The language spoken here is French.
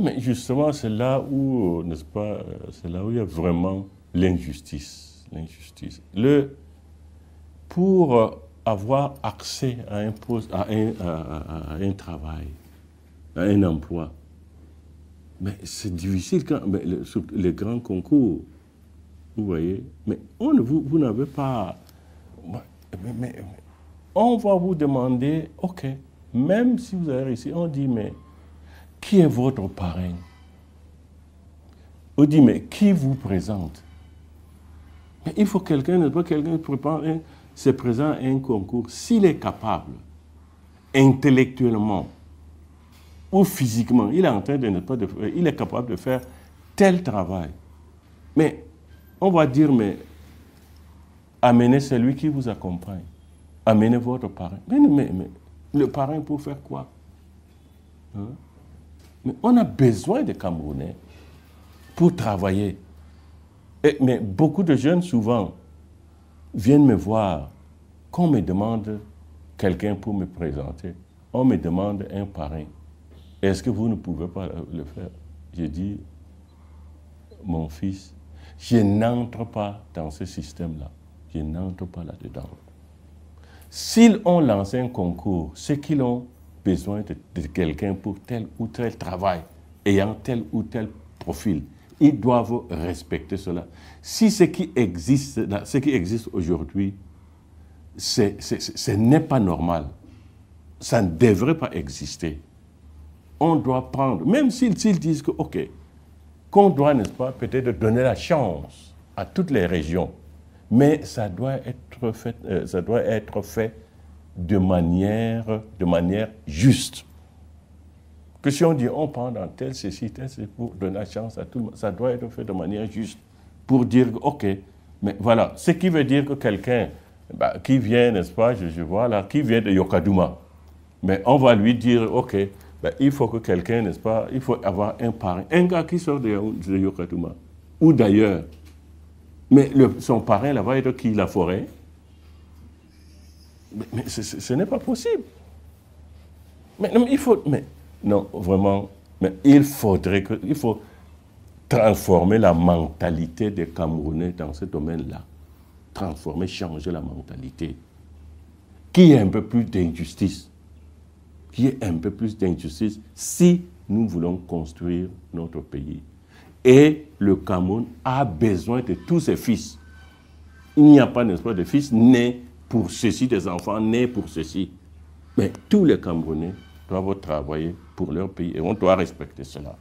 mais justement, c'est là où, euh, n'est-ce pas, euh, c'est là où il y a vraiment l'injustice. L'injustice. Le, pour euh, avoir accès à un, poste, à un, un travail, à un emploi, mais c'est difficile quand, mais les grands concours, vous voyez, mais on, vous, vous n'avez pas. mais, on va vous demander, ok, même si vous avez réussi, on dit, mais qui est votre parrain On dit, mais qui vous présente mais il faut quelqu'un, ne pas Quelqu'un prépare, se présente à un concours. S'il est capable, intellectuellement ou physiquement, il est, en train de, ne pas, de, il est capable de faire tel travail. Mais on va dire, mais amenez celui qui vous accompagne. Amenez votre parrain. Mais, le parrain pour faire quoi hein? Mais on a besoin de Camerounais pour travailler. Et, mais beaucoup de jeunes, souvent, viennent me voir qu'on me demande quelqu'un pour me présenter. On me demande un parrain. Est-ce que vous ne pouvez pas le faire Je dis, mon fils, je n'entre pas dans ce système-là. Je n'entre pas là-dedans. S'ils ont lancé un concours, ce qu'ils ont besoin de, quelqu'un pour tel ou tel travail, ayant tel ou tel profil. Ils doivent respecter cela. Si ce qui existe, ce qui existe aujourd'hui, ce n'est pas normal, ça ne devrait pas exister. On doit prendre, même s'ils disent que, OK, qu'on doit, n'est-ce pas, peut-être donner la chance à toutes les régions, mais ça doit être fait, euh, ça doit être fait de manière, de manière juste. Que si on dit on prend dans tel ceci, tel ceci pour donner la chance à tout le monde, ça doit être fait de manière juste pour dire ok, mais voilà. Ce qui veut dire que quelqu'un bah, qui vient, n'est-ce pas, je, vois là, qui vient de Yokaduma, mais on va lui dire ok, bah, il faut que quelqu'un, n'est-ce pas, il faut avoir un parrain, un gars qui sort de, Yokaduma ou d'ailleurs. Mais son parrain là-bas est de qui La forêt mais, ce, n'est pas possible. Mais, il faut. Mais, non, vraiment, mais il faudrait que. Il faut transformer la mentalité des Camerounais dans ce domaine-là. Transformer, changer la mentalité. qui est un peu plus d'injustice. qui est un peu plus d'injustice si nous voulons construire notre pays. Et le Cameroun a besoin de tous ses fils. Il n'y a pas, n'est-ce pas, de fils nés pour ceci, des enfants nés pour ceci. Mais tous les Camerounais doivent travailler pour leur pays et on doit respecter cela.